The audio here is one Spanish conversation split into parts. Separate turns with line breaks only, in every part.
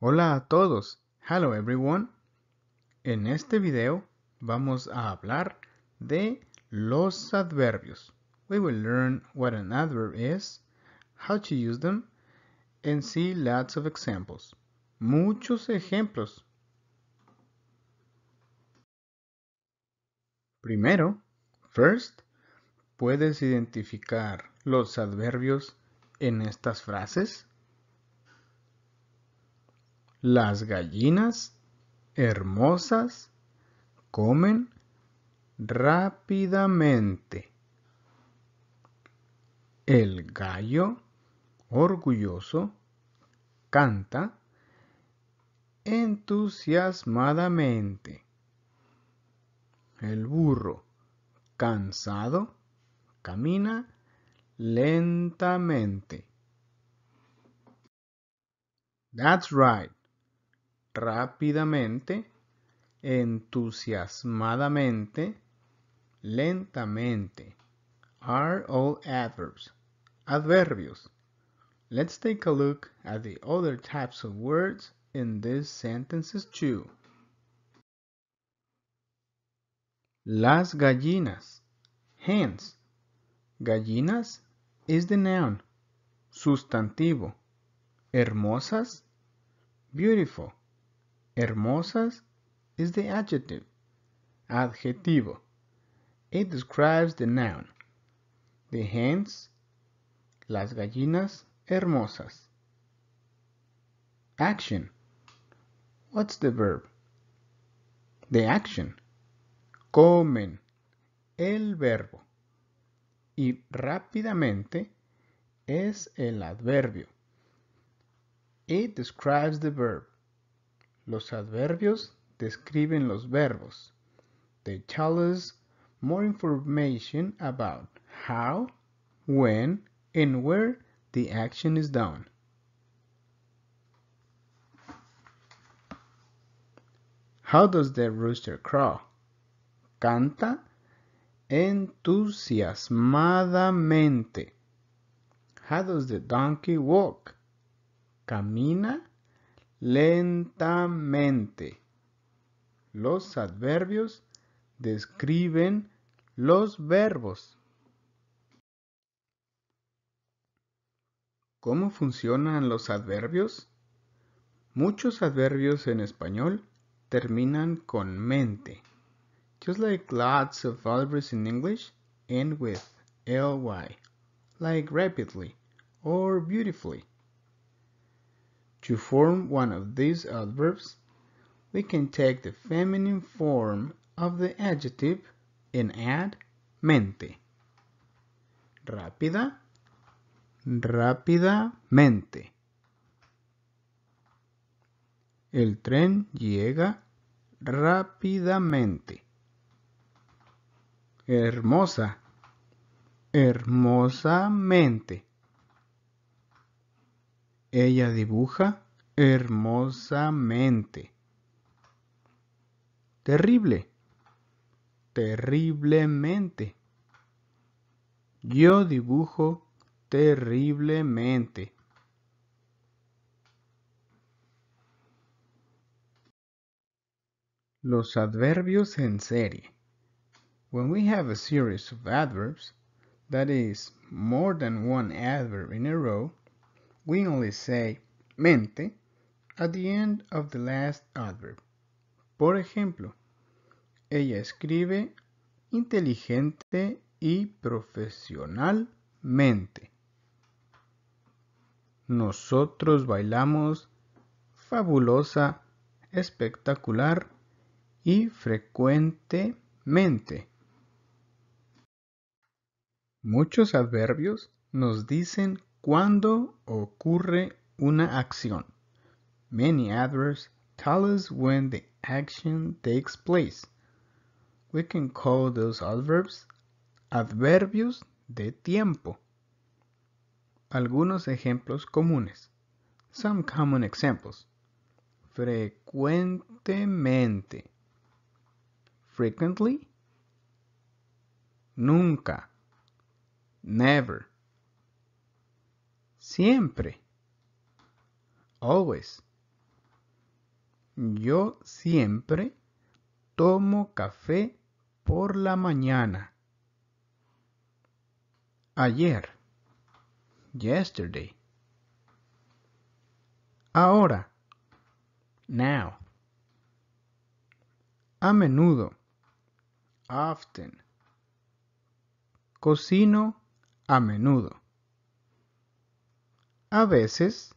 Hola a todos, hello everyone. En este video vamos a hablar de los adverbios. We will learn what an adverb is, how to use them, and see lots of examples. Muchos ejemplos. Primero, first, puedes identificar los adverbios en estas frases. Las gallinas hermosas comen rápidamente. El gallo orgulloso canta entusiasmadamente. El burro cansado camina lentamente. That's right rápidamente, entusiasmadamente, lentamente. Are all adverbs. Adverbios. Let's take a look at the other types of words in these sentences too. Las gallinas. Hens. Gallinas is the noun. Sustantivo. Hermosas. Beautiful. Hermosas is the adjective. Adjetivo. It describes the noun. The hens, las gallinas hermosas. Action. What's the verb? The action. Comen. El verbo. Y rápidamente es el adverbio. It describes the verb. Los adverbios describen los verbos. They tell us more information about how, when, and where the action is done. How does the rooster crow? Canta entusiasmadamente. How does the donkey walk? Camina lentamente. Los adverbios describen los verbos. ¿Cómo funcionan los adverbios? Muchos adverbios en español terminan con mente. Just like lots of adverbs in English end with ly, like rapidly or beautifully. To form one of these adverbs, we can take the feminine form of the adjective and add mente. Rápida, rápidamente. El tren llega rápidamente. Hermosa, hermosamente. Ella dibuja hermosamente. Terrible. Terriblemente. Yo dibujo terriblemente. Los adverbios en serie. When we have a series of adverbs, that is, more than one adverb in a row, we only say mente at the end of the last adverb. Por ejemplo, ella escribe inteligente y profesionalmente. Nosotros bailamos fabulosa, espectacular y frecuentemente. Muchos adverbios nos dicen cuando ocurre una acción. Many adverbs tell us when the action takes place. We can call those adverbs adverbios de tiempo. Algunos ejemplos comunes. Some common examples. Frecuentemente. Frequently. Nunca. Never. Siempre. Always. Yo siempre tomo café por la mañana. Ayer. Yesterday. Ahora. Now. A menudo. Often. Cocino a menudo. A veces,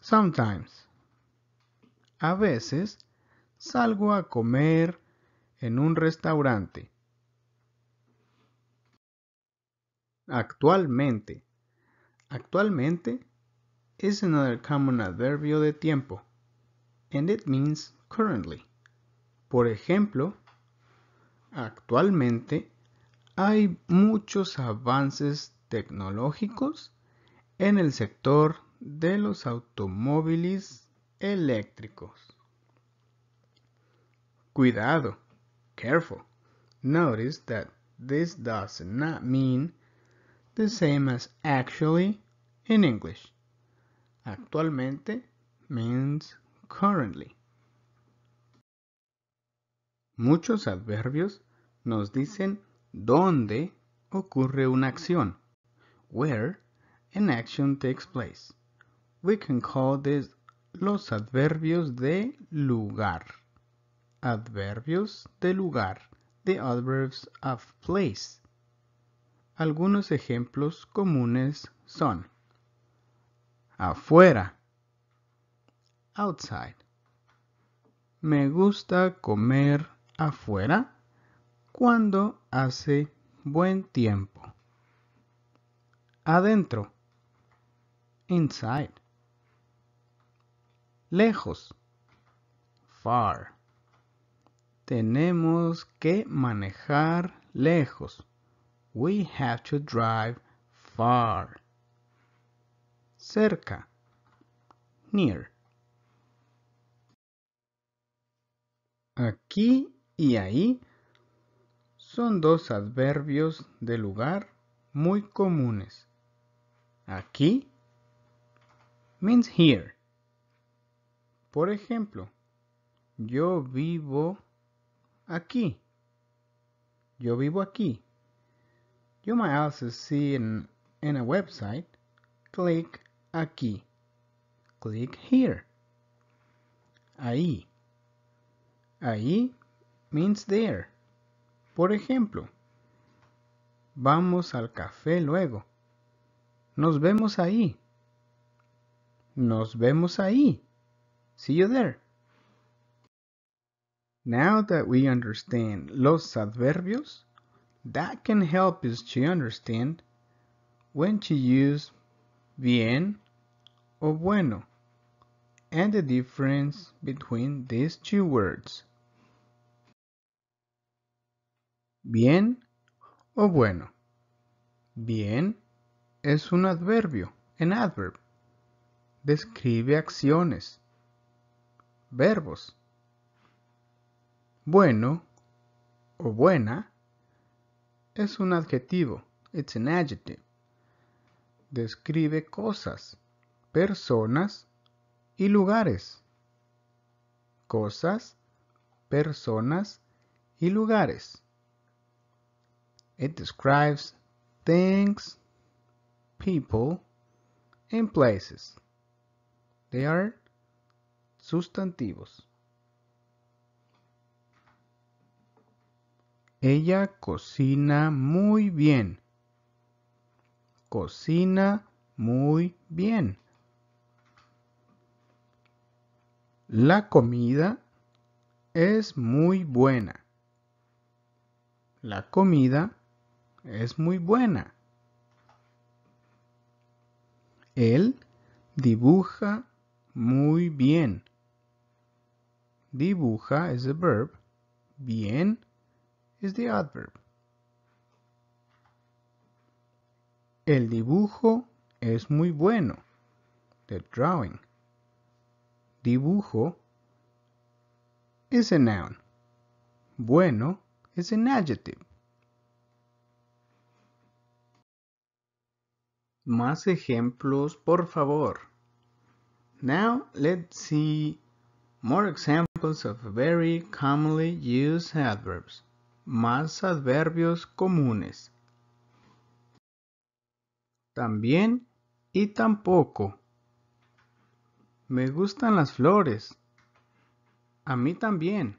sometimes. A veces salgo a comer en un restaurante. Actualmente. Actualmente es another common adverbio de tiempo, and it means currently. Por ejemplo, actualmente hay muchos avances tecnológicos en el sector de los automóviles eléctricos. Cuidado, careful. Notice that this does not mean the same as actually in English. Actualmente means currently. Muchos adverbios nos dicen dónde ocurre una acción. Where an action takes place. We can call this los adverbios de lugar. Adverbios de lugar. The adverbs of place. Algunos ejemplos comunes son afuera, outside. Me gusta comer afuera cuando hace buen tiempo. Adentro inside. Lejos, far. Tenemos que manejar lejos. We have to drive far. Cerca, near. Aquí y ahí son dos adverbios de lugar muy comunes. Aquí means here. Por ejemplo, yo vivo aquí. Yo vivo aquí. You might also see in, a website, click aquí. Click here. Ahí. Ahí means there. Por ejemplo, vamos al café luego. Nos vemos ahí. Nos vemos ahí. See you there. Now that we understand los adverbios, that can help us to understand when to use bien o bueno and the difference between these two words. Bien o bueno. Bien es un adverbio, an adverb describe acciones, verbos. Bueno o buena es un adjetivo, it's an adjective. Describe cosas, personas y lugares. Cosas, personas y lugares. It describes things, people, and places. They are sustantivos. Ella cocina muy bien. Cocina muy bien. La comida es muy buena. La comida es muy buena. Él dibuja muy bien. Dibuja es el verb. Bien es the adverb. El dibujo es muy bueno. The drawing. Dibujo is a noun. Bueno is an adjective. Más ejemplos, por favor. Now let's see more examples of very commonly used adverbs. Más adverbios comunes. También y tampoco. Me gustan las flores. A mí también.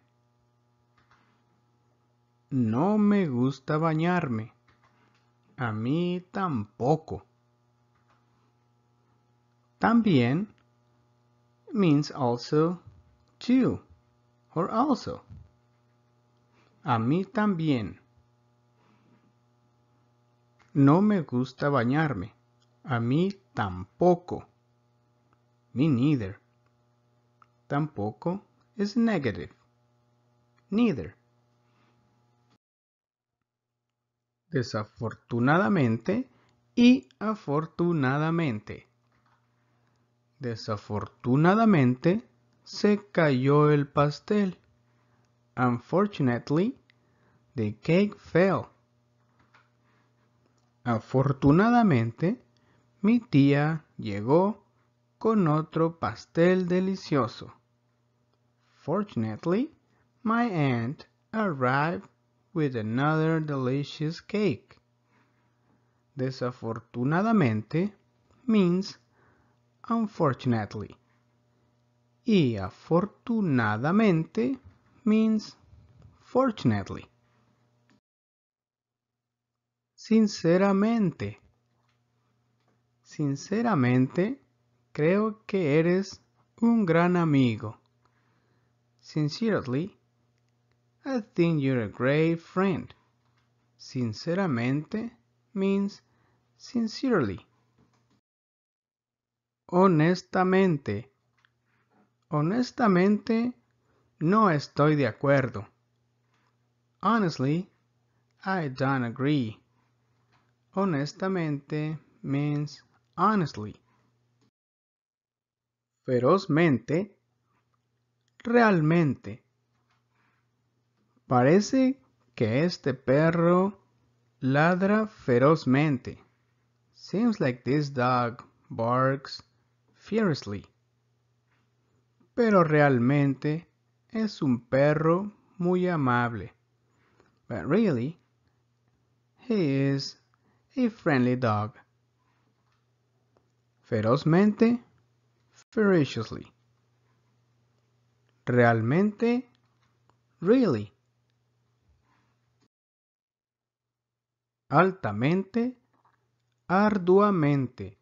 No me gusta bañarme. A mí tampoco. También means also too or also. A mí también. No me gusta bañarme. A mí tampoco. Me neither. Tampoco is negative. Neither. Desafortunadamente y afortunadamente. Desafortunadamente, se cayó el pastel. Unfortunately, the cake fell. Afortunadamente, mi tía llegó con otro pastel delicioso. Fortunately, my aunt arrived with another delicious cake. Desafortunadamente means unfortunately. Y afortunadamente means fortunately. Sinceramente. Sinceramente, creo que eres un gran amigo. Sincerely, I think you're a great friend. Sinceramente means sincerely honestamente. Honestamente, no estoy de acuerdo. Honestly, I don't agree. Honestamente means honestly. Ferozmente, realmente. Parece que este perro ladra ferozmente. Seems like this dog barks fiercely, pero realmente es un perro muy amable. But really, he is a friendly dog. Ferozmente, ferociously. Realmente, really. Altamente, arduamente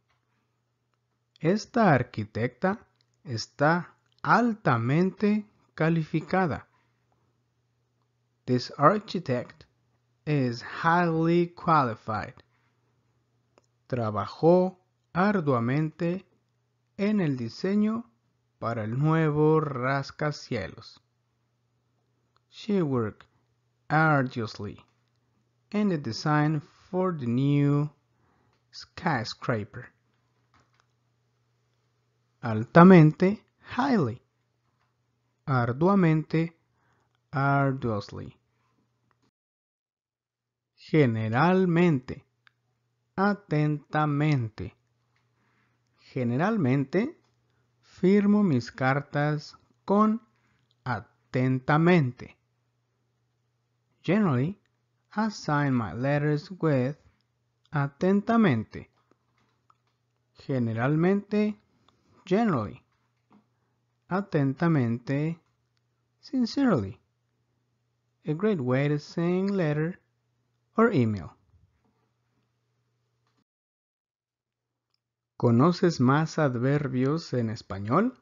esta arquitecta está altamente calificada. This architect is highly qualified. Trabajó arduamente en el diseño para el nuevo rascacielos. She worked arduously in the design for the new skyscraper altamente, highly, arduamente, arduously. Generalmente, atentamente. Generalmente, firmo mis cartas con atentamente. Generally, I sign my letters with atentamente. Generalmente, generally, atentamente, sincerely. A great way to send letter or email. ¿Conoces más adverbios en español?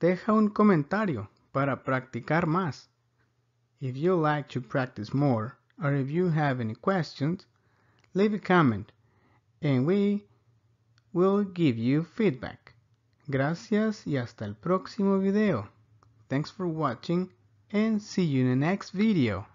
Deja un comentario para practicar más. If you like to practice more or if you have any questions, leave a comment and we will give you feedback. Gracias y hasta el próximo video. Thanks for watching and see you in the next video.